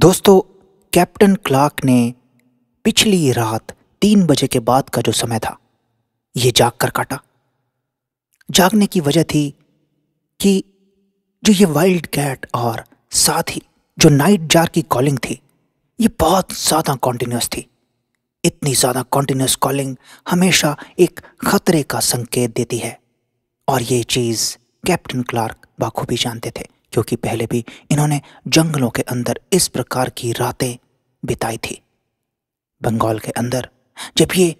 दोस्तों captain Clark ने पिछली रात तीन बजे के बाद का जो समय था ये जाग कर काटा जागने की वजह थी कि जो ये वाइल्ड कैट और साथ ही जो नाइट जार की कॉलिंग थी ये बहुत ज़्यादा कॉन्टीन्यूस थी इतनी ज़्यादा कॉन्टीन्यूस कॉलिंग हमेशा एक ख़तरे का संकेत देती है और ये चीज़ कैप्टन क्लार्क बाखूबी जानते थे क्योंकि पहले भी इन्होंने जंगलों के अंदर इस प्रकार की रातें बिताई थी बंगाल के अंदर जब ये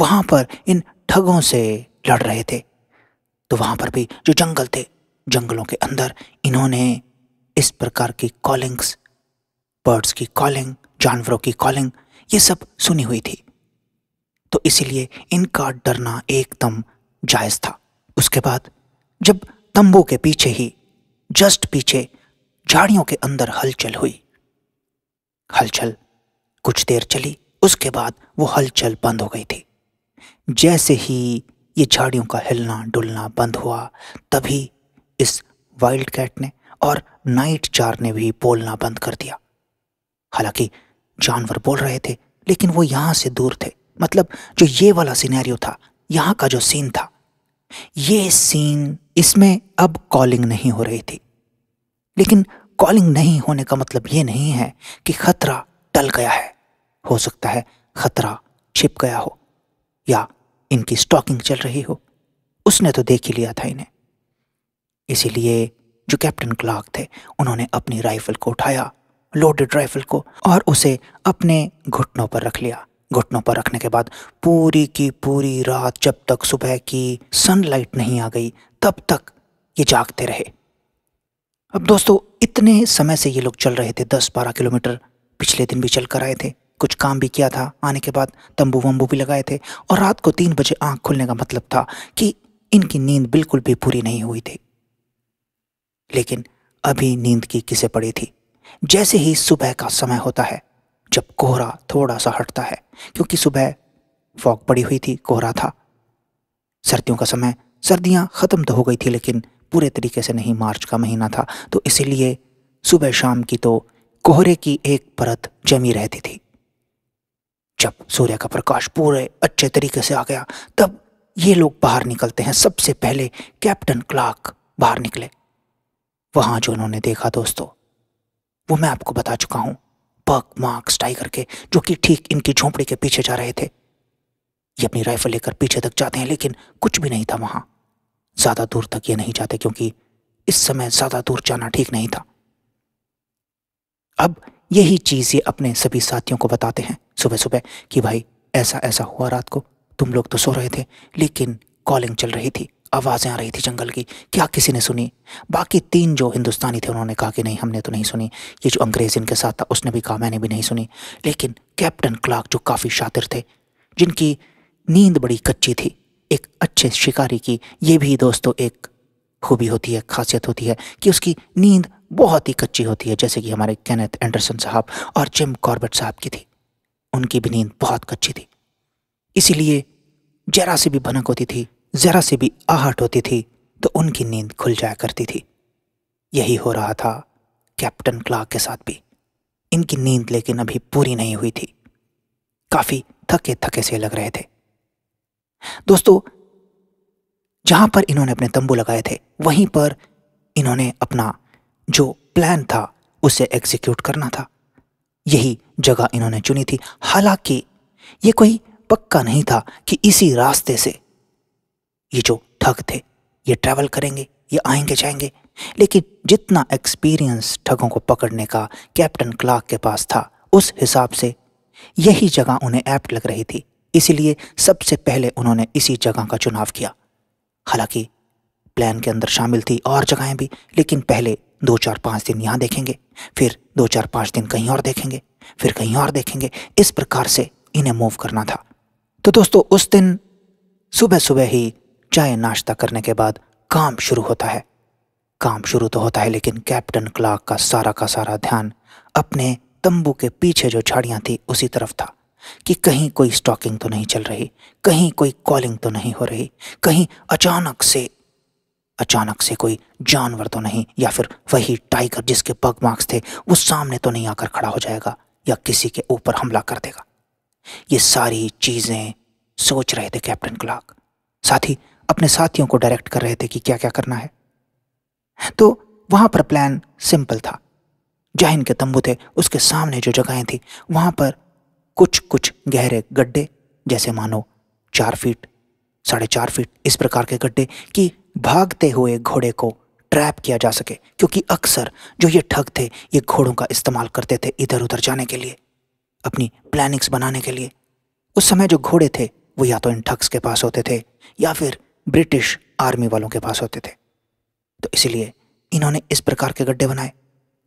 वहां पर इन ठगों से लड़ रहे थे तो वहां पर भी जो जंगल थे जंगलों के अंदर इन्होंने इस प्रकार की कॉलिंग्स बर्ड्स की कॉलिंग जानवरों की कॉलिंग ये सब सुनी हुई थी तो इसीलिए इनका डरना एकदम जायज़ था उसके बाद जब तंबू के पीछे ही जस्ट पीछे झाड़ियों के अंदर हलचल हुई हलचल कुछ देर चली उसके बाद वो हलचल बंद हो गई थी जैसे ही ये झाड़ियों का हिलना डुलना बंद हुआ तभी इस वाइल्ड कैट ने और नाइट चार ने भी बोलना बंद कर दिया हालांकि जानवर बोल रहे थे लेकिन वो यहां से दूर थे मतलब जो ये वाला सिनेरियो था यहां का जो सीन था ये सीन इसमें अब कॉलिंग नहीं हो रही थी लेकिन कॉलिंग नहीं होने का मतलब ये नहीं है कि खतरा टल गया है हो सकता है खतरा छिप गया हो या इनकी स्टॉकिंग चल रही हो उसने तो देख ही लिया था इन्हें इसीलिए जो कैप्टन क्लार्क थे उन्होंने अपनी राइफल को उठाया लोडेड राइफल को और उसे अपने घुटनों पर रख लिया घुटनों पर रखने के बाद पूरी की पूरी रात जब तक सुबह की सनलाइट नहीं आ गई तब तक ये जागते रहे अब दोस्तों इतने समय से ये लोग चल रहे थे दस बारह किलोमीटर पिछले दिन भी चल कर आए थे कुछ काम भी किया था आने के बाद तंबू वंबू भी लगाए थे और रात को तीन बजे आंख खुलने का मतलब था कि इनकी नींद बिल्कुल भी पूरी नहीं हुई थी लेकिन अभी नींद की किसे पड़ी थी जैसे ही सुबह का समय होता है जब कोहरा थोड़ा सा हटता है क्योंकि सुबह फॉग पड़ी हुई थी कोहरा था सर्दियों का समय सर्दियां ख़त्म तो हो गई थी लेकिन पूरे तरीके से नहीं मार्च का महीना था तो इसीलिए सुबह शाम की तो कोहरे की एक परत जमी रहती थी जब सूर्य का प्रकाश पूरे अच्छे तरीके से आ गया तब ये लोग बाहर निकलते हैं सबसे पहले कैप्टन क्लार्क बाहर निकले वहां जो उन्होंने देखा दोस्तों वो मैं आपको बता चुका हूं पक मार्क्स टाइगर के जो कि ठीक इनकी झोंपड़ी के पीछे जा रहे थे ये अपनी राइफल लेकर पीछे तक जाते हैं लेकिन कुछ भी नहीं था वहां ज्यादा दूर तक ये नहीं जाते क्योंकि इस समय ज्यादा दूर जाना ठीक नहीं था अब यही चीज ये अपने सभी साथियों को बताते हैं सुबह सुबह कि भाई ऐसा ऐसा हुआ रात को तुम लोग तो सो रहे थे लेकिन कॉलिंग चल रही थी आवाज़ें आ रही थी जंगल की क्या किसी ने सुनी बाकी तीन जो हिंदुस्तानी थे उन्होंने कहा कि नहीं हमने तो नहीं सुनी ये जो अंग्रेज़ इनके साथ था उसने भी कहा मैंने भी नहीं सुनी लेकिन कैप्टन क्लार्क जो काफ़ी शातिर थे जिनकी नींद बड़ी कच्ची थी एक अच्छे शिकारी की ये भी दोस्तों एक खूबी होती है खासियत होती है कि उसकी नींद बहुत ही कच्ची होती है जैसे कि हमारे कैनेथ एंडरसन साहब और जिम कॉर्बेट साहब की थी उनकी भी नींद बहुत कच्ची थी इसीलिए जरा से भी भनक होती थी ज़रा सी भी आहट होती थी तो उनकी नींद खुल जाया करती थी यही हो रहा था कैप्टन क्लार्क के साथ भी इनकी नींद लेकिन अभी पूरी नहीं हुई थी काफ़ी थके थके से लग रहे थे दोस्तों जहां पर इन्होंने अपने तंबू लगाए थे वहीं पर इन्होंने अपना जो प्लान था उसे एग्जीक्यूट करना था यही जगह इन्होंने चुनी थी हालांकि ये कोई पक्का नहीं था कि इसी रास्ते से ये जो ठग थे ये ट्रैवल करेंगे ये आएंगे जाएंगे लेकिन जितना एक्सपीरियंस ठगों को पकड़ने का कैप्टन क्लार्क के पास था उस हिसाब से यही जगह उन्हें एप्ट लग रही थी इसीलिए सबसे पहले उन्होंने इसी जगह का चुनाव किया हालांकि प्लान के अंदर शामिल थी और जगहें भी लेकिन पहले दो चार पाँच दिन यहाँ देखेंगे फिर दो चार पाँच दिन कहीं और देखेंगे फिर कहीं और देखेंगे इस प्रकार से इन्हें मूव करना था तो दोस्तों उस दिन सुबह सुबह ही चाय नाश्ता करने के बाद काम शुरू होता है काम शुरू तो होता है लेकिन कैप्टन क्लार्क का सारा का सारा ध्यान अपने तंबू के पीछे जो झाड़ियाँ थी उसी तरफ था कि कहीं कोई स्टॉकिंग तो नहीं चल रही कहीं कोई कॉलिंग तो नहीं हो रही कहीं अचानक से अचानक से कोई जानवर तो नहीं या फिर वही टाइगर जिसके पग मार्क्स थे वो सामने तो नहीं आकर खड़ा हो जाएगा या किसी के ऊपर हमला कर देगा ये सारी चीज़ें सोच रहे थे कैप्टन क्लार्क साथ ही अपने साथियों को डायरेक्ट कर रहे थे कि क्या क्या करना है तो वहां पर प्लान सिंपल था जहाँ के तंबू थे उसके सामने जो जगहें थी वहां पर कुछ कुछ गहरे गड्ढे जैसे मानो चार फीट साढ़े चार फीट इस प्रकार के गड्ढे कि भागते हुए घोड़े को ट्रैप किया जा सके क्योंकि अक्सर जो ये ठग थे ये घोड़ों का इस्तेमाल करते थे इधर उधर जाने के लिए अपनी प्लानिंग्स बनाने के लिए उस समय जो घोड़े थे वो या तो इन ठग्स के पास होते थे या फिर ब्रिटिश आर्मी वालों के पास होते थे तो इसलिए इन्होंने इस प्रकार के गड्ढे बनाए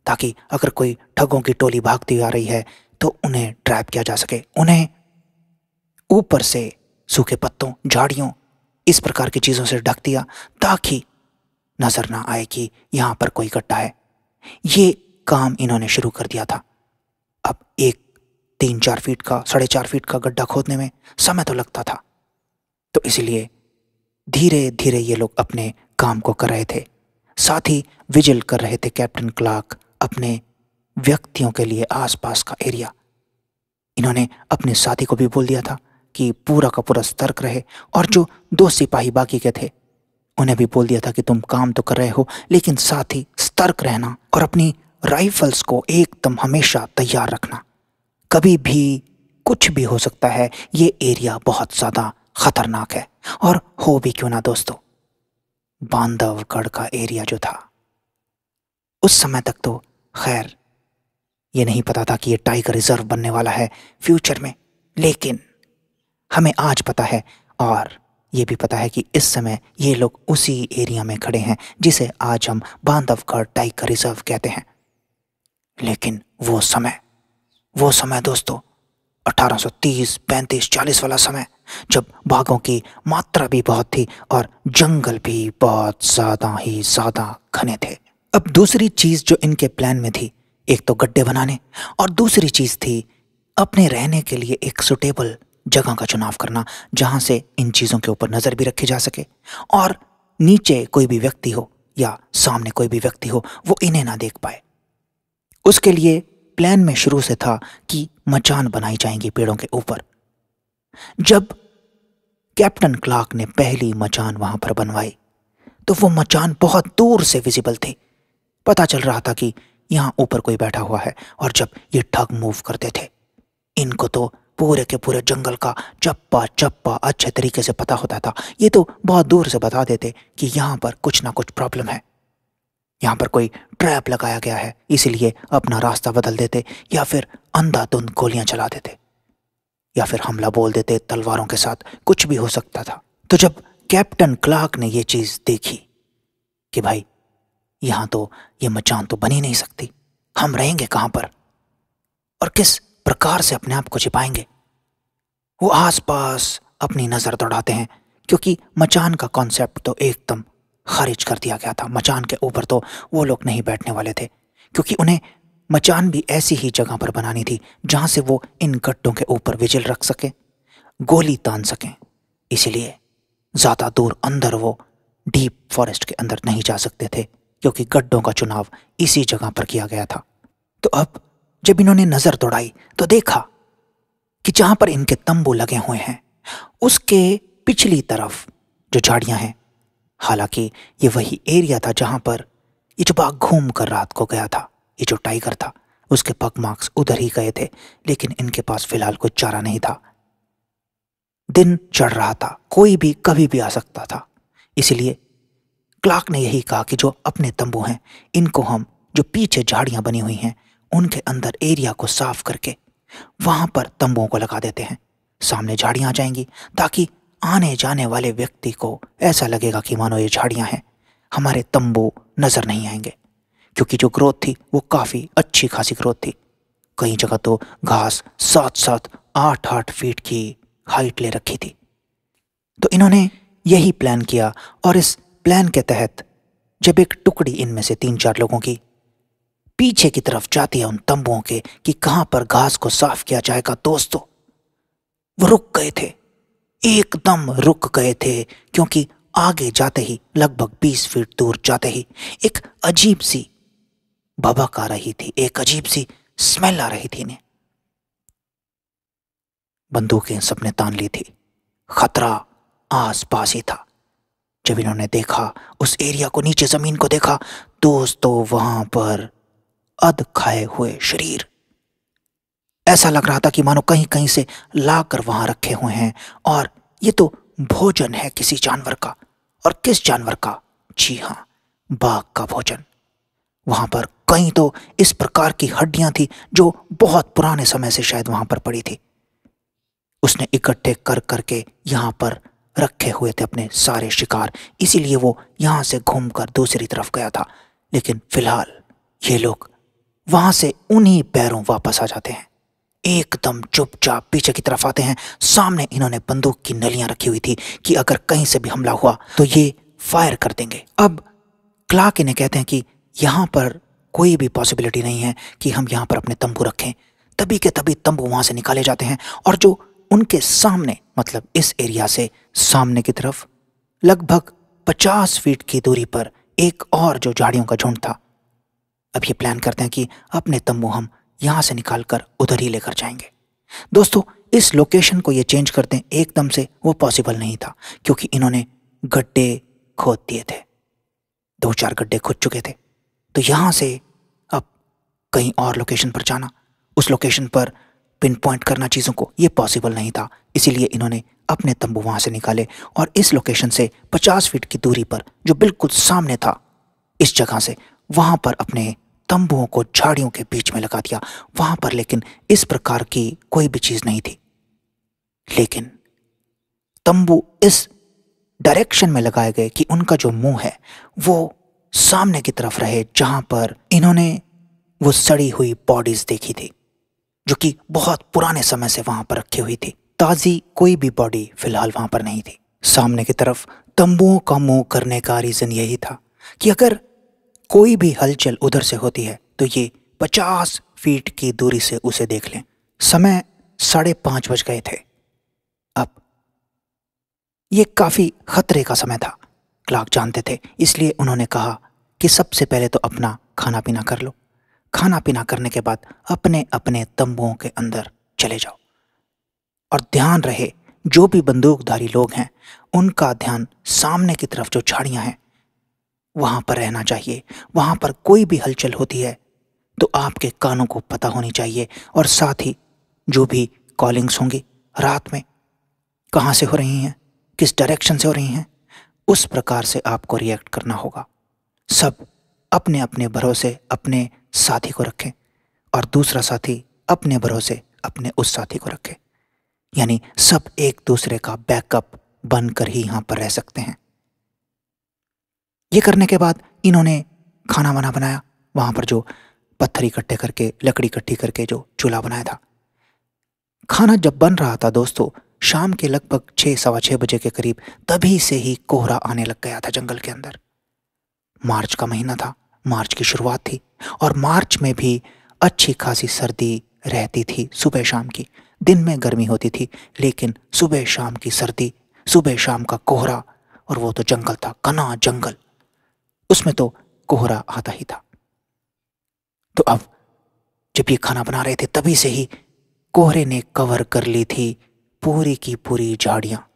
ताकि अगर कोई ठगों की टोली भागती आ रही है तो उन्हें ट्रैप किया जा सके उन्हें ऊपर से सूखे पत्तों झाड़ियों इस प्रकार की चीज़ों से ढक दिया ताकि नज़र ना आए कि यहाँ पर कोई गड्ढा है ये काम इन्होंने शुरू कर दिया था अब एक तीन चार फीट का साढ़े चार फीट का गड्ढा खोदने में समय तो लगता था तो इसलिए धीरे धीरे ये लोग अपने काम को कर रहे थे साथ ही विजिल कर रहे थे कैप्टन क्लार्क अपने व्यक्तियों के लिए आसपास का एरिया इन्होंने अपने साथी को भी बोल दिया था कि पूरा का पूरा सतर्क रहे और जो दो सिपाही बाकी के थे उन्हें भी बोल दिया था कि तुम काम तो कर रहे हो लेकिन साथ ही सतर्क रहना और अपनी राइफल्स को एकदम हमेशा तैयार रखना कभी भी कुछ भी हो सकता है ये एरिया बहुत ज़्यादा ख़तरनाक है और हो भी क्यों ना दोस्तों बांधवगढ़ का एरिया जो था उस समय तक तो खैर ये नहीं पता था कि ये टाइगर रिजर्व बनने वाला है फ्यूचर में लेकिन हमें आज पता है और ये भी पता है कि इस समय ये लोग उसी एरिया में खड़े हैं जिसे आज हम बांधवगढ़ टाइगर रिजर्व कहते हैं लेकिन वो समय वो समय दोस्तों 1830, 35, 40 वाला समय जब बाघों की मात्रा भी बहुत थी और जंगल भी बहुत ज़्यादा ही ज़्यादा घने थे अब दूसरी चीज़ जो इनके प्लान में थी एक तो गड्ढे बनाने और दूसरी चीज़ थी अपने रहने के लिए एक सुटेबल जगह का चुनाव करना जहां से इन चीज़ों के ऊपर नज़र भी रखी जा सके और नीचे कोई भी व्यक्ति हो या सामने कोई भी व्यक्ति हो वो इन्हें ना देख पाए उसके लिए प्लान में शुरू से था कि मचान बनाई जाएंगी पेड़ों के ऊपर जब कैप्टन क्लार्क ने पहली मचान वहां पर बनवाई तो वो मचान बहुत दूर से विजिबल थी पता चल रहा था कि यहां ऊपर कोई बैठा हुआ है और जब ये ठग मूव करते थे इनको तो पूरे के पूरे जंगल का चप्पा चप्पा अच्छे तरीके से पता होता था ये तो बहुत दूर से बता देते कि यहां पर कुछ ना कुछ प्रॉब्लम है यहां पर कोई ट्रैप लगाया गया है इसीलिए अपना रास्ता बदल देते या फिर अंधाधुंध गोलियां चला देते या फिर हमला बोल देते तलवारों के साथ कुछ भी हो सकता था तो जब कैप्टन क्लार्क ने यह चीज देखी कि भाई यहां तो ये मचान तो बनी नहीं सकती हम रहेंगे कहां पर और किस प्रकार से अपने आप को छिपाएंगे वो आसपास अपनी नज़र दौड़ाते हैं क्योंकि मचान का कॉन्सेप्ट तो एकदम खारिज कर दिया गया था मचान के ऊपर तो वो लोग नहीं बैठने वाले थे क्योंकि उन्हें मचान भी ऐसी ही जगह पर बनानी थी जहां से वो इन गड्ढों के ऊपर विजिल रख सकें गोली तान सकें इसलिए ज़्यादा दूर अंदर वो डीप फॉरेस्ट के अंदर नहीं जा सकते थे क्योंकि गड्ढों का चुनाव इसी जगह पर किया गया था तो अब जब इन्होंने नज़र दौड़ाई तो देखा कि जहां पर इनके तंबू लगे हुए हैं उसके पिछली तरफ जो झाड़ियां हैं हालांकि ये वही एरिया था जहां पर इजबा घूम कर रात को गया था ये जो टाइगर था उसके पग मार्क्स उधर ही गए थे लेकिन इनके पास फिलहाल कोई चारा नहीं था दिन चढ़ रहा था कोई भी कभी भी आ सकता था इसलिए क्लार्क ने यही कहा कि जो अपने तंबू हैं इनको हम जो पीछे झाड़ियां बनी हुई हैं उनके अंदर एरिया को साफ करके वहां पर तंबुओं को लगा देते हैं सामने झाड़ियां आ जाएंगी ताकि आने जाने वाले व्यक्ति को ऐसा लगेगा कि मानो ये झाड़ियां हैं हमारे तंबू नज़र नहीं आएंगे क्योंकि जो ग्रोथ थी वो काफ़ी अच्छी खासी ग्रोथ थी कई जगह तो घास सात सात आठ आठ फीट की हाइट ले रखी थी तो इन्होंने यही प्लान किया और इस प्लान के तहत जब एक टुकड़ी इनमें से तीन चार लोगों की पीछे की तरफ जाती है उन तंबुओं के कि कहां पर घास को साफ किया जाएगा दोस्तों वो रुक गए थे एकदम रुक गए थे क्योंकि आगे जाते ही लगभग बीस फीट दूर जाते ही एक अजीब सी बबक आ रही थी एक अजीब सी स्मेल आ रही थी इन्हें बंदूकें सबने तान ली थी खतरा आस पास ही था जब इन्होंने देखा उस एरिया को नीचे ज़मीन को देखा दोस्तों तो वहां पर अद खाए हुए शरीर ऐसा लग रहा था कि मानो कहीं कहीं से ला कर वहाँ रखे हुए हैं और ये तो भोजन है किसी जानवर का और किस जानवर का जी हां बाघ का भोजन वहां पर कहीं तो इस प्रकार की हड्डियां थी जो बहुत पुराने समय से शायद वहां पर पड़ी थी उसने इकट्ठे कर करके यहां पर रखे हुए थे अपने सारे शिकार इसीलिए वो यहां से घूमकर दूसरी तरफ गया था लेकिन फिलहाल ये लोग वहां से उन्हीं पैरों वापस आ जाते हैं एकदम चुपचाप पीछे की तरफ आते हैं सामने इन्होंने बंदूक की नलियां रखी हुई थी कि अगर कहीं से भी हमला हुआ तो ये फायर कर देंगे अब क्लाक इन्हें कहते हैं कि यहां पर कोई भी पॉसिबिलिटी नहीं है कि हम यहाँ पर अपने तंबू रखें तभी के तभी तंबू वहाँ से निकाले जाते हैं और जो उनके सामने मतलब इस एरिया से सामने की तरफ लगभग पचास फीट की दूरी पर एक और जो झाड़ियों का झुंड था अब ये प्लान करते हैं कि अपने तंबू हम यहाँ से निकाल कर उधर ही लेकर जाएंगे दोस्तों इस लोकेशन को ये चेंज करते हैं एकदम से वो पॉसिबल नहीं था क्योंकि इन्होंने गड्ढे खोद दिए थे दो चार गड्ढे खोद चुके थे तो यहाँ से अब कहीं और लोकेशन पर जाना उस लोकेशन पर पिन पॉइंट करना चीज़ों को ये पॉसिबल नहीं था इसीलिए इन्होंने अपने तंबू वहाँ से निकाले और इस लोकेशन से 50 फीट की दूरी पर जो बिल्कुल सामने था इस जगह से वहाँ पर अपने तंबुओं को झाड़ियों के बीच में लगा दिया वहाँ पर लेकिन इस प्रकार की कोई भी चीज़ नहीं थी लेकिन तंबू इस डायरेक्शन में लगाए गए कि उनका जो मुंह है वो सामने की तरफ रहे जहां पर इन्होंने वो सड़ी हुई बॉडीज देखी थी जो कि बहुत पुराने समय से वहां पर रखी हुई थी ताजी कोई भी बॉडी फिलहाल वहां पर नहीं थी सामने की तरफ तंबुओं का मुंह करने का रीजन यही था कि अगर कोई भी हलचल उधर से होती है तो ये पचास फीट की दूरी से उसे देख लें समय साढ़े पांच बज गए थे अब ये काफ़ी खतरे का समय था क्लार्क जानते थे इसलिए उन्होंने कहा कि सबसे पहले तो अपना खाना पीना कर लो खाना पीना करने के बाद अपने अपने तंबुओं के अंदर चले जाओ और ध्यान रहे जो भी बंदूकधारी लोग हैं उनका ध्यान सामने की तरफ जो झाड़ियाँ हैं वहाँ पर रहना चाहिए वहाँ पर कोई भी हलचल होती है तो आपके कानों को पता होनी चाहिए और साथ ही जो भी कॉलिंग्स होंगी रात में कहाँ से हो रही हैं किस डायरेक्शन से हो रही हैं उस प्रकार से आपको रिएक्ट करना होगा सब अपने अपने भरोसे अपने साथी को रखें और दूसरा साथी अपने भरोसे अपने उस साथी को रखें यानी सब एक दूसरे का बैकअप बनकर ही यहाँ पर रह सकते हैं ये करने के बाद इन्होंने खाना वाना बनाया वहाँ पर जो पत्थर इकट्ठे करके लकड़ी इकट्ठी करके जो चूल्हा बनाया था खाना जब बन रहा था दोस्तों शाम के लगभग छः सवा छः बजे के करीब तभी से ही कोहरा आने लग गया था जंगल के अंदर मार्च का महीना था मार्च की शुरुआत थी और मार्च में भी अच्छी खासी सर्दी रहती थी सुबह शाम की दिन में गर्मी होती थी लेकिन सुबह शाम की सर्दी सुबह शाम का कोहरा और वो तो जंगल था कना जंगल उसमें तो कोहरा आता ही था तो अब जब ये खाना बना रहे थे तभी से ही कोहरे ने कवर कर ली थी पूरी की पूरी झाड़ियाँ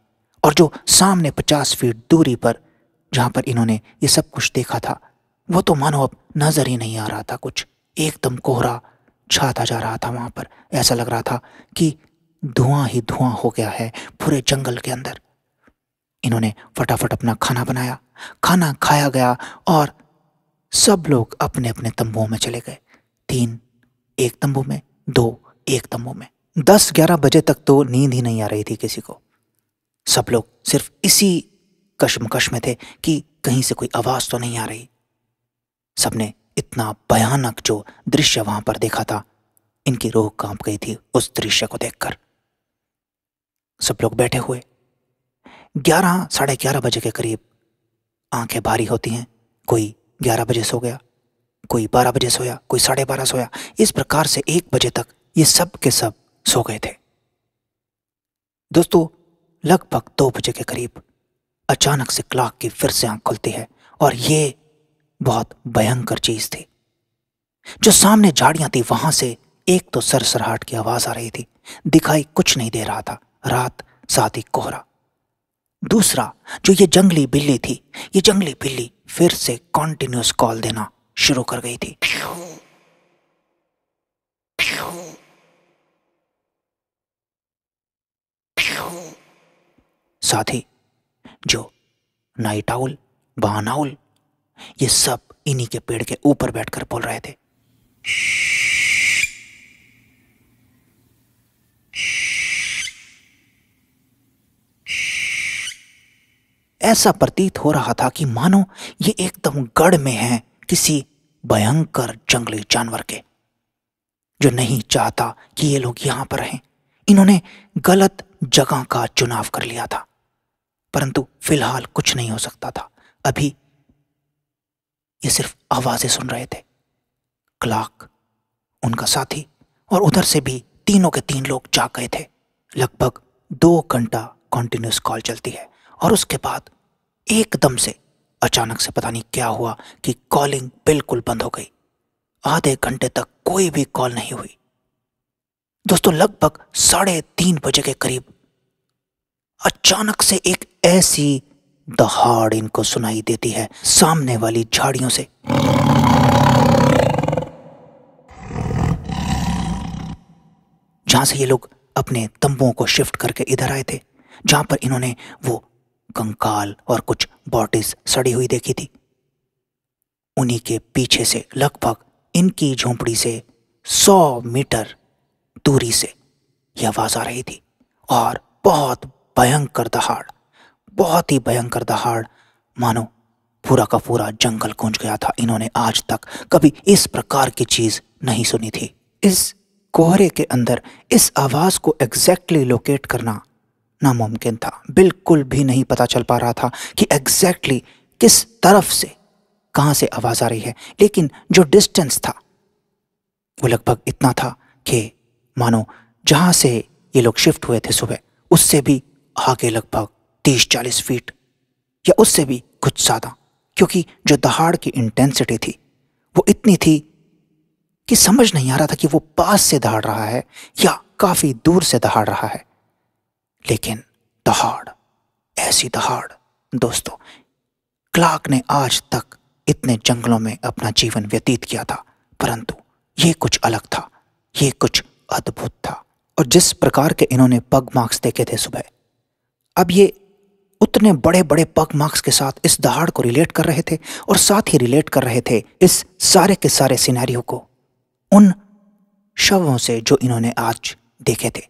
और जो सामने पचास फीट दूरी पर जहाँ पर इन्होंने ये सब कुछ देखा था वो तो मानो अब नज़र ही नहीं आ रहा था कुछ एकदम कोहरा छाता जा रहा था वहाँ पर ऐसा लग रहा था कि धुआं ही धुआं हो गया है पूरे जंगल के अंदर इन्होंने फटाफट अपना खाना बनाया खाना खाया गया और सब लोग अपने अपने तंबुओं में चले गए तीन एक तंबू में दो एक तंबू में दस ग्यारह बजे तक तो नींद ही नहीं आ रही थी किसी को सब लोग सिर्फ इसी कशमकश में थे कि कहीं से कोई आवाज़ तो नहीं आ रही सबने इतना भयानक जो दृश्य वहां पर देखा था इनकी रोह कांप गई थी उस दृश्य को देखकर सब लोग बैठे हुए ग्यारह साढ़े ग्यारह बजे के करीब आंखें भारी होती हैं कोई ग्यारह बजे सो गया कोई बारह बजे सोया कोई साढ़े बारह सोया इस प्रकार से एक बजे तक ये सब के सब सो गए थे दोस्तों लगभग दो बजे के करीब अचानक से क्लाक की फिर से आंख खुलती है और ये बहुत भयंकर चीज थी जो सामने झाड़ियां थी वहां से एक तो सरसराहट की आवाज आ रही थी दिखाई कुछ नहीं दे रहा था रात साथ ही कोहरा दूसरा जो ये जंगली बिल्ली थी ये जंगली बिल्ली फिर से कॉन्टिन्यूस कॉल देना शुरू कर गई थी हूं साथ ही जो नाइट आउल आउल ये सब इन्हीं के पेड़ के ऊपर बैठकर बोल रहे थे ऐसा प्रतीत हो रहा था कि मानो ये एकदम गढ़ में है किसी भयंकर जंगली जानवर के जो नहीं चाहता कि ये लोग यहां पर रहें इन्होंने गलत जगह का चुनाव कर लिया था परंतु फिलहाल कुछ नहीं हो सकता था अभी ये सिर्फ आवाज़ें सुन रहे थे क्लाक उनका साथी और उधर से भी तीनों के तीन लोग जा गए थे लगभग दो घंटा कंटिन्यूस कॉल चलती है और उसके बाद एकदम से अचानक से पता नहीं क्या हुआ कि कॉलिंग बिल्कुल बंद हो गई आधे घंटे तक कोई भी कॉल नहीं हुई दोस्तों लगभग साढ़े तीन बजे के करीब अचानक से एक ऐसी दहाड़ इनको सुनाई देती है सामने वाली झाड़ियों से जहां से ये लोग अपने तंबुओं को शिफ्ट करके इधर आए थे जहां पर इन्होंने वो कंकाल और कुछ बॉडीज सड़ी हुई देखी थी उन्हीं के पीछे से लगभग इनकी झोंपड़ी से सौ मीटर दूरी से यह आवाज़ आ रही थी और बहुत भयंकर दहाड़ बहुत ही भयंकर दहाड़ मानो पूरा का पूरा जंगल गूंज गया था इन्होंने आज तक कभी इस प्रकार की चीज नहीं सुनी थी इस कोहरे के अंदर इस आवाज को एग्जैक्टली लोकेट करना नामुमकिन था बिल्कुल भी नहीं पता चल पा रहा था कि एग्जैक्टली किस तरफ से कहाँ से आवाज आ रही है लेकिन जो डिस्टेंस था वो लगभग इतना था कि मानो जहाँ से ये लोग शिफ्ट हुए थे सुबह उससे भी आगे लगभग तीस चालीस फीट या उससे भी कुछ ज़्यादा क्योंकि जो दहाड़ की इंटेंसिटी थी वो इतनी थी कि समझ नहीं आ रहा था कि वो पास से दहाड़ रहा है या काफ़ी दूर से दहाड़ रहा है लेकिन दहाड़ ऐसी दहाड़ दोस्तों क्लार्क ने आज तक इतने जंगलों में अपना जीवन व्यतीत किया था परंतु ये कुछ अलग था ये कुछ अद्भुत था और जिस प्रकार के इन्होंने पग मार्क्स देखे थे सुबह अब ये उतने बड़े बड़े पग मार्क्स के साथ इस दहाड़ को रिलेट कर रहे थे और साथ ही रिलेट कर रहे थे इस सारे के सारे सिनेरियो को उन शवों से जो इन्होंने आज देखे थे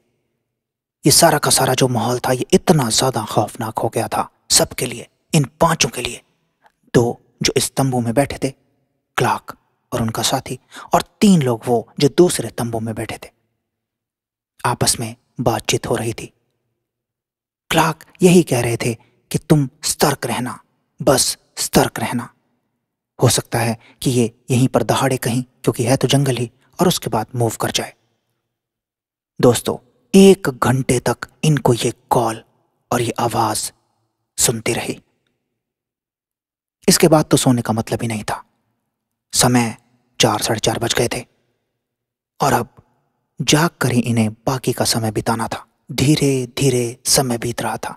ये सारा का सारा जो माहौल था ये इतना ज़्यादा खौफनाक हो गया था सबके लिए इन पांचों के लिए दो जो इस तंबू में बैठे थे क्लाक और उनका साथी और तीन लोग वो जो दूसरे तंबू में बैठे थे आपस में बातचीत हो रही थी क्लार्क यही कह रहे थे कि तुम सतर्क रहना बस सतर्क रहना हो सकता है कि ये यहीं पर दहाड़े कहीं क्योंकि है तो जंगल ही और उसके बाद मूव कर जाए दोस्तों एक घंटे तक इनको ये कॉल और ये आवाज सुनती रही इसके बाद तो सोने का मतलब ही नहीं था समय चार साढ़े चार बज गए थे और अब जाग कर ही इन्हें बाकी का समय बिताना था धीरे धीरे समय बीत रहा था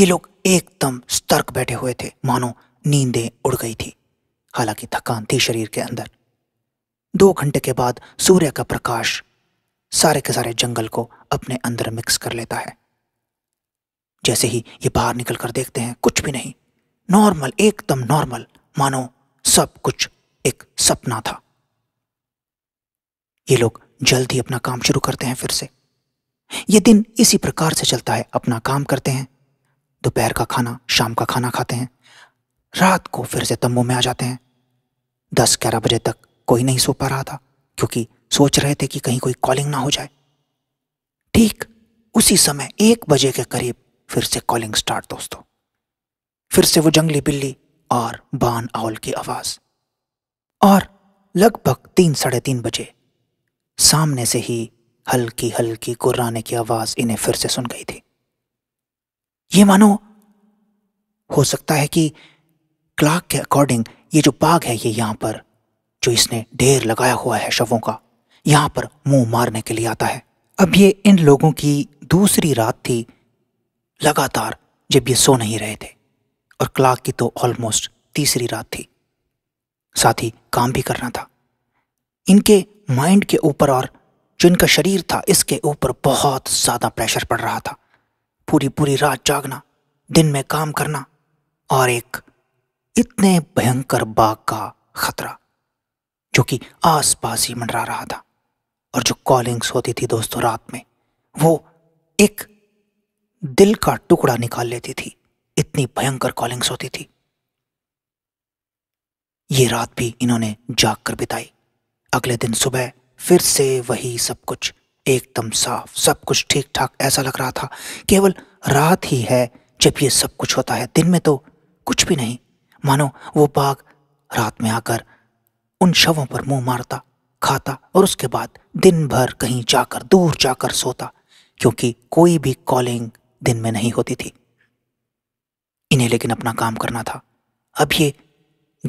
ये लोग एकदम सतर्क बैठे हुए थे मानो नींदें उड़ गई थी हालांकि थकान थी शरीर के अंदर दो घंटे के बाद सूर्य का प्रकाश सारे के सारे जंगल को अपने अंदर मिक्स कर लेता है जैसे ही ये बाहर निकलकर देखते हैं कुछ भी नहीं नॉर्मल एकदम नॉर्मल मानो सब कुछ एक सपना था ये लोग जल्द ही अपना काम शुरू करते हैं फिर से ये दिन इसी प्रकार से चलता है अपना काम करते हैं दोपहर का खाना शाम का खाना खाते हैं रात को फिर से तंबू में आ जाते हैं दस ग्यारह बजे तक कोई नहीं सो पा रहा था क्योंकि सोच रहे थे कि कहीं कोई कॉलिंग ना हो जाए ठीक उसी समय एक बजे के करीब फिर से कॉलिंग स्टार्ट दोस्तों फिर से वो जंगली बिल्ली और बान आउल की आवाज और लगभग तीन साढ़े तीन बजे सामने से ही हल्की हल्की गुर्राने की आवाज इन्हें फिर से सुन गई थी ये मानो हो सकता है कि क्लार्क के अकॉर्डिंग ये जो बाघ है ये यहां पर जो इसने ढेर लगाया हुआ है शवों का यहां पर मुंह मारने के लिए आता है अब ये इन लोगों की दूसरी रात थी लगातार जब ये सो नहीं रहे थे और क्लार्क की तो ऑलमोस्ट तीसरी रात थी साथ ही काम भी करना था इनके माइंड के ऊपर और जो इनका शरीर था इसके ऊपर बहुत ज़्यादा प्रेशर पड़ रहा था पूरी पूरी रात जागना दिन में काम करना और एक इतने भयंकर बाघ का खतरा जो कि आसपास ही मंडरा रहा था और जो कॉलिंग्स होती थी दोस्तों रात में वो एक दिल का टुकड़ा निकाल लेती थी इतनी भयंकर कॉलिंग्स होती थी ये रात भी इन्होंने जाग कर बिताई अगले दिन सुबह फिर से वही सब कुछ एकदम साफ सब कुछ ठीक ठाक ऐसा लग रहा था केवल रात ही है जब ये सब कुछ होता है दिन में तो कुछ भी नहीं मानो वो बाघ रात में आकर उन शवों पर मुंह मारता खाता और उसके बाद दिन भर कहीं जाकर दूर जाकर सोता क्योंकि कोई भी कॉलिंग दिन में नहीं होती थी इन्हें लेकिन अपना काम करना था अब ये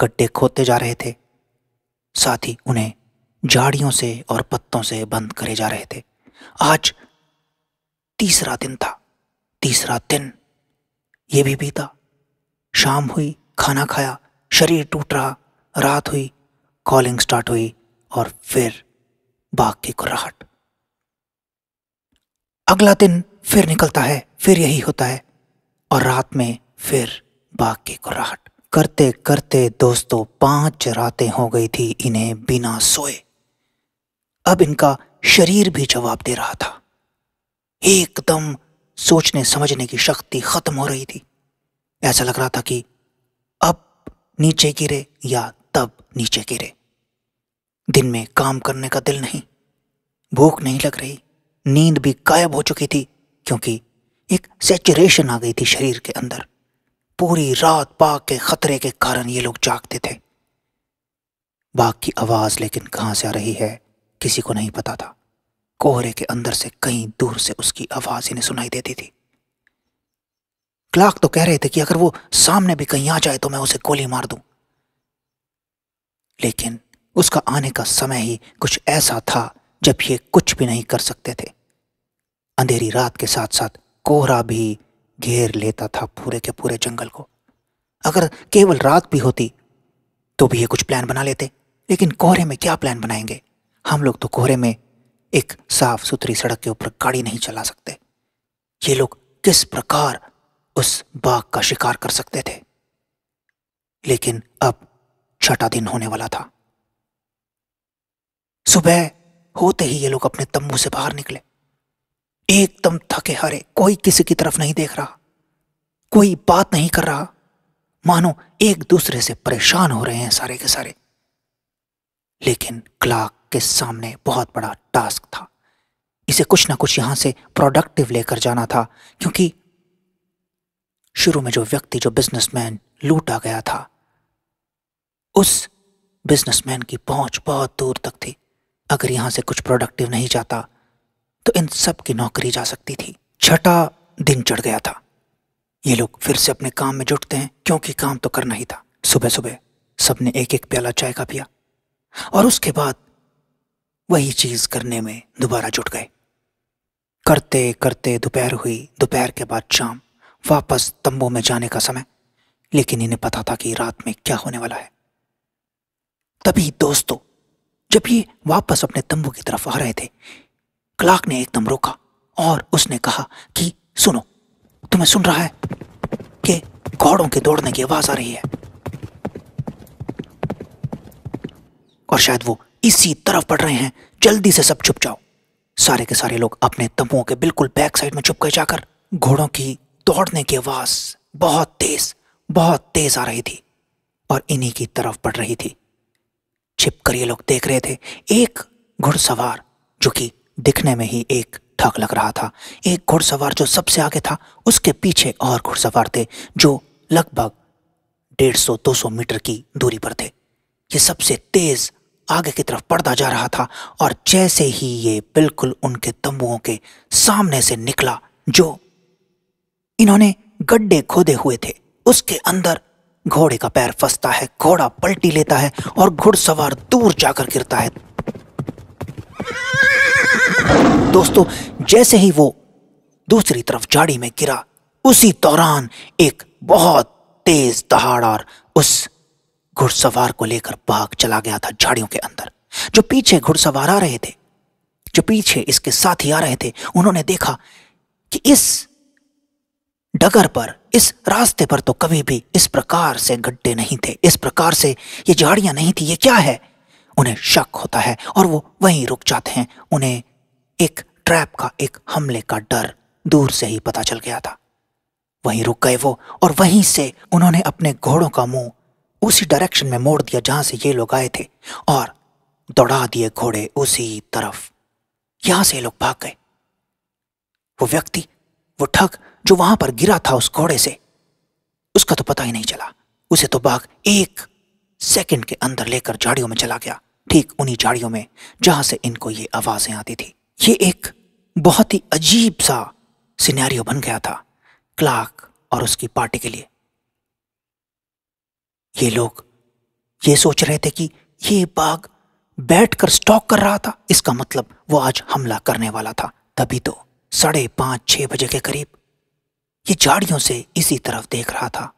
गड्ढे खोदते जा रहे थे साथ ही उन्हें झाड़ियों से और पत्तों से बंद करे जा रहे थे आज तीसरा दिन था तीसरा दिन ये भी बीता शाम हुई खाना खाया शरीर टूट रहा रात हुई कॉलिंग स्टार्ट हुई और फिर बाघ की कुर्राहट अगला दिन फिर निकलता है फिर यही होता है और रात में फिर बाघ की कुर्राहट करते करते दोस्तों पांच रातें हो गई थी इन्हें बिना सोए अब इनका शरीर भी जवाब दे रहा था एकदम सोचने समझने की शक्ति खत्म हो रही थी ऐसा लग रहा था कि अब नीचे गिरे या तब नीचे गिरे दिन में काम करने का दिल नहीं भूख नहीं लग रही नींद भी गायब हो चुकी थी क्योंकि एक सेचुरेशन आ गई थी शरीर के अंदर पूरी रात बाघ के खतरे के कारण ये लोग जागते थे बाघ की आवाज़ लेकिन कहां से आ रही है किसी को नहीं पता था कोहरे के अंदर से कहीं दूर से उसकी आवाज इन्हें सुनाई देती थी क्लाक तो कह रहे थे कि अगर वो सामने भी कहीं आ जाए तो मैं उसे गोली मार दूं लेकिन उसका आने का समय ही कुछ ऐसा था जब ये कुछ भी नहीं कर सकते थे अंधेरी रात के साथ साथ कोहरा भी घेर लेता था पूरे के पूरे जंगल को अगर केवल रात भी होती तो भी ये कुछ प्लान बना लेते लेकिन कोहरे में क्या प्लान बनाएंगे हम लोग तो कोहरे में एक साफ सुथरी सड़क के ऊपर गाड़ी नहीं चला सकते ये लोग किस प्रकार उस बाघ का शिकार कर सकते थे लेकिन अब छठा दिन होने वाला था सुबह होते ही ये लोग अपने तंबू से बाहर निकले एकदम थके हारे कोई किसी की तरफ नहीं देख रहा कोई बात नहीं कर रहा मानो एक दूसरे से परेशान हो रहे हैं सारे के सारे लेकिन क्लाक के सामने बहुत बड़ा टास्क था इसे कुछ ना कुछ यहां से प्रोडक्टिव लेकर जाना था क्योंकि शुरू में जो व्यक्ति जो बिजनेसमैन लूटा गया था उस बिजनेसमैन की पहुंच बहुत दूर तक थी अगर यहां से कुछ प्रोडक्टिव नहीं जाता तो इन सब की नौकरी जा सकती थी छठा दिन चढ़ गया था ये लोग फिर से अपने काम में जुटते हैं क्योंकि काम तो करना ही था सुबह सुबह सबने एक एक प्याला चाय का पिया और उसके बाद वही चीज़ करने में दोबारा जुट गए करते करते दोपहर हुई दोपहर के बाद शाम वापस तंबू में जाने का समय लेकिन इन्हें पता था कि रात में क्या होने वाला है तभी दोस्तों जब ये वापस अपने तंबू की तरफ आ रहे थे क्लाक ने एकदम रोका और उसने कहा कि सुनो तुम्हें सुन रहा है कि घोड़ों के दौड़ने की आवाज आ रही है और शायद वो इसी तरफ पड़ रहे हैं जल्दी से सब छुप जाओ सारे के सारे लोग अपने तंबुओं के बिल्कुल बैक साइड में छुप कर जाकर घोड़ों की दौड़ने की आवाज बहुत तेज बहुत तेज आ रही थी और इन्हीं की तरफ पड़ रही थी छिप कर ये लोग देख रहे थे एक घुड़सवार जो कि दिखने में ही एक ठग लग रहा था एक घुड़सवार जो सबसे आगे था उसके पीछे और घुड़सवार थे जो लगभग डेढ़ सौ दो सौ मीटर की दूरी पर थे ये सबसे तेज आगे की तरफ पड़ता जा रहा था और जैसे ही ये बिल्कुल उनके तंबुओं के सामने से निकला जो इन्होंने गड्ढे खोदे हुए थे उसके अंदर घोड़े का पैर फंसता है घोड़ा पलटी लेता है और घुड़सवार दूर जाकर गिरता है दोस्तों जैसे ही वो दूसरी तरफ झाड़ी में गिरा उसी दौरान एक बहुत तेज दहाड़ और उस घुड़सवार को लेकर भाग चला गया था झाड़ियों के अंदर जो पीछे घुड़सवार आ रहे थे जो पीछे इसके साथ ही आ रहे थे उन्होंने देखा कि इस डगर पर इस रास्ते पर तो कभी भी इस प्रकार से गड्ढे नहीं थे इस प्रकार से ये झाड़ियां नहीं थी ये क्या है उन्हें शक होता है और वो वहीं रुक जाते हैं उन्हें एक ट्रैप का एक हमले का डर दूर से ही पता चल गया था वहीं रुक गए वो और वहीं से उन्होंने अपने घोड़ों का मुंह उसी डायरेक्शन में मोड़ दिया जहां से ये लोग आए थे और दौड़ा दिए घोड़े उसी तरफ यहां से ये लोग भाग गए वो व्यक्ति वो ठग जो वहां पर गिरा था उस घोड़े से उसका तो पता ही नहीं चला उसे तो बाघ एक सेकंड के अंदर लेकर झाड़ियों में चला गया ठीक उन्हीं झाड़ियों में जहां से इनको ये आवाजें आती थी ये एक बहुत ही अजीब सा सिनेरियो बन गया था क्लार्क और उसकी पार्टी के लिए ये लोग ये सोच रहे थे कि ये बाघ बैठकर स्टॉक कर रहा था इसका मतलब वो आज हमला करने वाला था तभी तो साढ़े पांच छह बजे के करीब ये झाड़ियों से इसी तरफ देख रहा था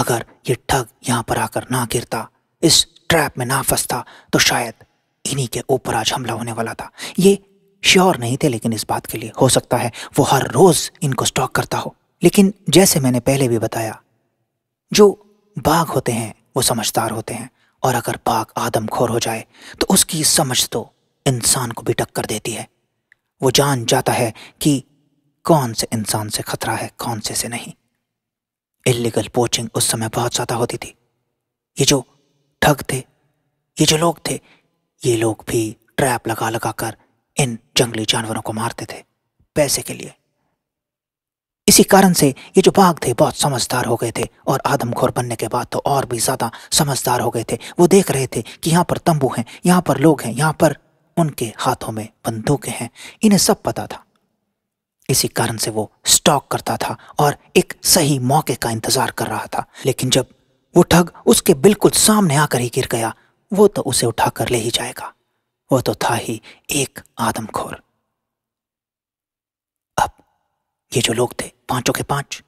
अगर ये ठग यहां पर आकर ना गिरता इस ट्रैप में ना फंसता तो शायद इन्हीं के ऊपर आज हमला होने वाला था ये श्योर नहीं थे लेकिन इस बात के लिए हो सकता है वो हर रोज़ इनको स्टॉक करता हो लेकिन जैसे मैंने पहले भी बताया जो बाघ होते हैं वो समझदार होते हैं और अगर बाघ आदमखोर हो जाए तो उसकी समझ तो इंसान को भी टक्कर देती है वो जान जाता है कि कौन से इंसान से खतरा है कौन से से नहीं इलीगल पोचिंग उस समय बहुत ज़्यादा होती थी ये जो ठग थे ये जो लोग थे ये लोग भी ट्रैप लगा लगा कर इन जंगली जानवरों को मारते थे पैसे के लिए इसी कारण से ये जो बाघ थे बहुत समझदार हो गए थे और आदमखोर बनने के बाद तो और भी ज़्यादा समझदार हो गए थे वो देख रहे थे कि यहाँ पर तंबू हैं यहाँ पर लोग हैं यहाँ पर उनके हाथों में बंदूकें हैं इन्हें सब पता था इसी कारण से वो स्टॉक करता था और एक सही मौके का इंतजार कर रहा था लेकिन जब वो ठग उसके बिल्कुल सामने आकर ही गिर गया वो तो उसे उठाकर ले ही जाएगा वो तो था ही एक आदमखोर ये जो लोग थे पांचों के पांच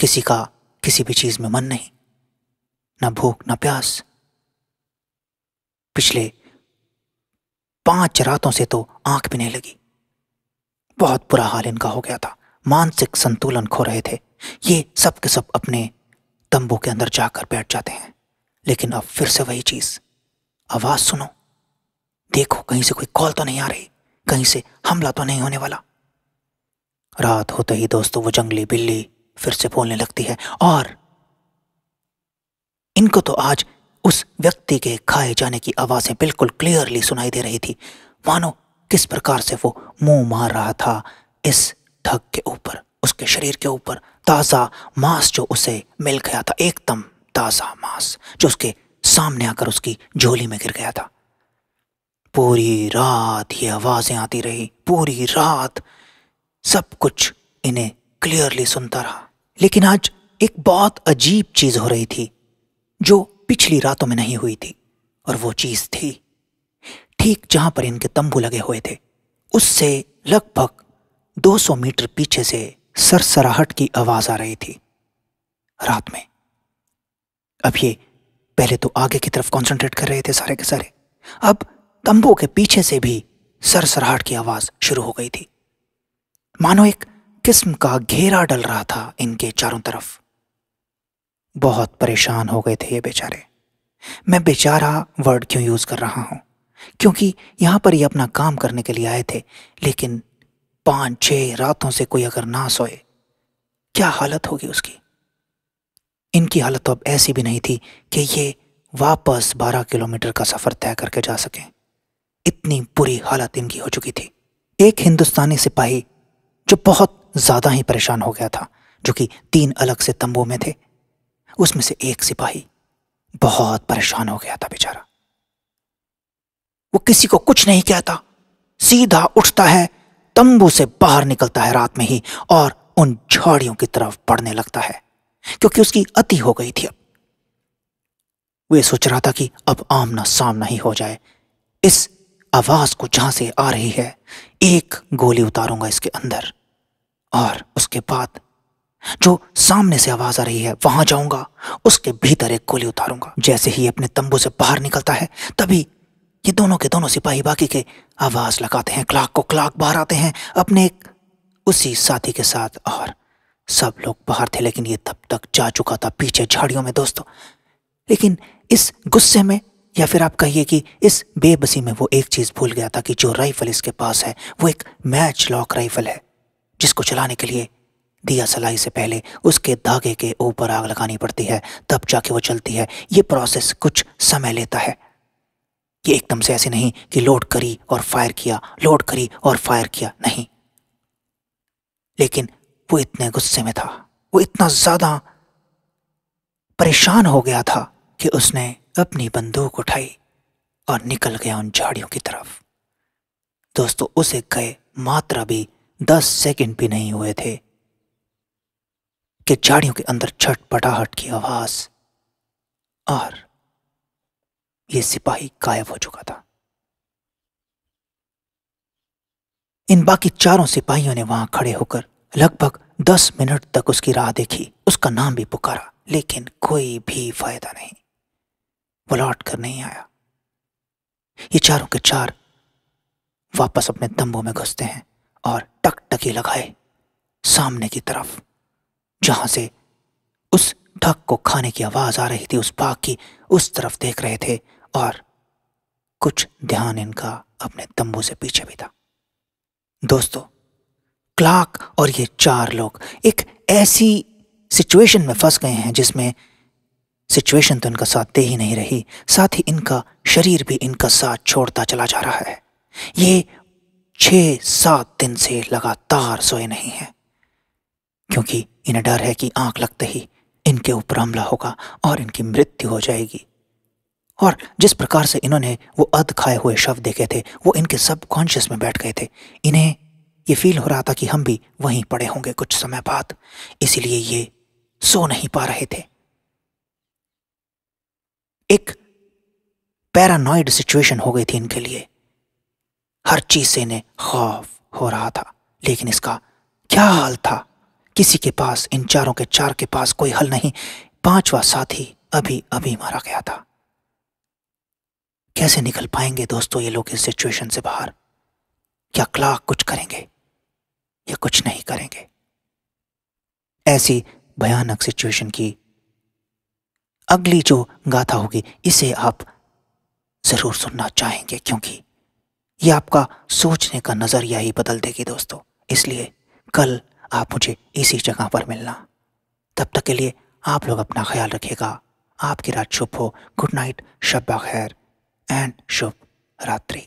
किसी का किसी भी चीज में मन नहीं ना भूख ना प्यास पिछले पांच रातों से तो आंख भी नहीं लगी बहुत बुरा हाल इनका हो गया था मानसिक संतुलन खो रहे थे ये सब के सब अपने तंबू के अंदर जाकर बैठ जाते हैं लेकिन अब फिर से वही चीज आवाज सुनो देखो कहीं से कोई कॉल तो नहीं आ रही कहीं से हमला तो नहीं होने वाला रात होते ही दोस्तों वो जंगली बिल्ली फिर से बोलने लगती है और इनको तो आज उस व्यक्ति के खाए जाने की आवाज़ें बिल्कुल क्लियरली सुनाई दे रही थी मानो किस प्रकार से वो मुंह मार रहा था इस ठग के ऊपर उसके शरीर के ऊपर ताज़ा मांस जो उसे मिल गया था एकदम ताज़ा मांस जो उसके सामने आकर उसकी झोली में गिर गया था पूरी रात ये आवाज़ें आती रही पूरी रात सब कुछ इन्हें क्लियरली सुनता रहा लेकिन आज एक बहुत अजीब चीज हो रही थी जो पिछली रातों में नहीं हुई थी और वो चीज थी ठीक जहां पर इनके तंबू लगे हुए थे उससे लगभग 200 मीटर पीछे से सरसराहट की आवाज आ रही थी रात में अब ये पहले तो आगे की तरफ कंसंट्रेट कर रहे थे सारे के सारे अब तंबू के पीछे से भी सरसराहट की आवाज शुरू हो गई थी मानो एक किस्म का घेरा डल रहा था इनके चारों तरफ बहुत परेशान हो गए थे ये बेचारे मैं बेचारा वर्ड क्यों यूज़ कर रहा हूं क्योंकि यहां पर ये अपना काम करने के लिए आए थे लेकिन पांच छह रातों से कोई अगर ना सोए क्या हालत होगी उसकी इनकी हालत तो अब ऐसी भी नहीं थी कि ये वापस बारह किलोमीटर का सफ़र तय करके जा सके इतनी बुरी हालत इनकी हो चुकी थी एक हिंदुस्तानी सिपाही जो बहुत ज़्यादा ही परेशान हो गया था जो कि तीन अलग से तंबू में थे उसमें से एक सिपाही बहुत परेशान हो गया था बेचारा वो किसी को कुछ नहीं कहता सीधा उठता है तंबू से बाहर निकलता है रात में ही और उन झाड़ियों की तरफ बढ़ने लगता है क्योंकि उसकी अति हो गई थी अब वे सोच रहा था कि अब आमना सामना ही हो जाए इस आवाज को जहां से आ रही है एक गोली उतारूंगा इसके अंदर और उसके बाद जो सामने से आवाज आ रही है वहां जाऊंगा उसके भीतर एक गोली उतारूंगा जैसे ही अपने तंबू से बाहर निकलता है तभी ये दोनों के दोनों सिपाही बाकी के आवाज लगाते हैं क्लाक को क्लाक बाहर आते हैं अपने एक उसी साथी के साथ और सब लोग बाहर थे लेकिन ये तब तक जा चुका था पीछे झाड़ियों में दोस्तों लेकिन इस गुस्से में या फिर आप कहिए कि इस बेबसी में वो एक चीज़ भूल गया था कि जो राइफल इसके पास है वो एक मैच लॉक राइफल है जिसको चलाने के लिए दिया सलाई से पहले उसके धागे के ऊपर आग लगानी पड़ती है तब जाके वो चलती है ये प्रोसेस कुछ समय लेता है ये एकदम से ऐसे नहीं कि लोड करी और फायर किया लोड करी और फायर किया नहीं लेकिन वो इतने गुस्से में था वो इतना ज़्यादा परेशान हो गया था कि उसने अपनी बंदूक उठाई और निकल गया उन झाड़ियों की तरफ दोस्तों उसे गए मात्रा भी दस सेकंड भी नहीं हुए थे कि झाड़ियों के अंदर छटपटाहट की आवाज और ये सिपाही गायब हो चुका था इन बाकी चारों सिपाहियों ने वहां खड़े होकर लगभग दस मिनट तक उसकी राह देखी उसका नाम भी पुकारा लेकिन कोई भी फायदा नहीं वो लौट कर नहीं आया ये चारों के चार वापस अपने तंबू में घुसते हैं और टकटकी लगाए सामने की तरफ जहां से उस ढक को खाने की आवाज आ रही थी उस बाघ की उस तरफ देख रहे थे और कुछ ध्यान इनका अपने तंबू से पीछे भी था दोस्तों क्लार्क और ये चार लोग एक ऐसी सिचुएशन में फंस गए हैं जिसमें सिचुएशन तो इनका साथ दे ही नहीं रही साथ ही इनका शरीर भी इनका साथ छोड़ता चला जा रहा है ये छह सात दिन से लगातार सोए नहीं हैं क्योंकि इन्हें डर है कि आंख लगते ही इनके ऊपर हमला होगा और इनकी मृत्यु हो जाएगी और जिस प्रकार से इन्होंने वो अध खाए हुए शव देखे थे वो इनके सब कॉन्शियस में बैठ गए थे इन्हें ये फील हो रहा था कि हम भी वहीं पड़े होंगे कुछ समय बाद इसीलिए ये सो नहीं पा रहे थे एक पैरानॉइड सिचुएशन हो गई थी इनके लिए हर चीज़ से इन्हें खौफ हो रहा था लेकिन इसका क्या हाल था किसी के पास इन चारों के चार के पास कोई हल नहीं पांचवा साथी अभी अभी मारा गया था कैसे निकल पाएंगे दोस्तों ये लोग इस सिचुएशन से बाहर क्या क्लाक कुछ करेंगे या कुछ नहीं करेंगे ऐसी भयानक सिचुएशन की अगली जो गाथा होगी इसे आप जरूर सुनना चाहेंगे क्योंकि ये आपका सोचने का नज़रिया ही बदल देगी दोस्तों इसलिए कल आप मुझे इसी जगह पर मिलना तब तक के लिए आप लोग अपना ख्याल रखिएगा आपकी रात शुभ हो गुड नाइट शब्बा खैर एंड शुभ रात्रि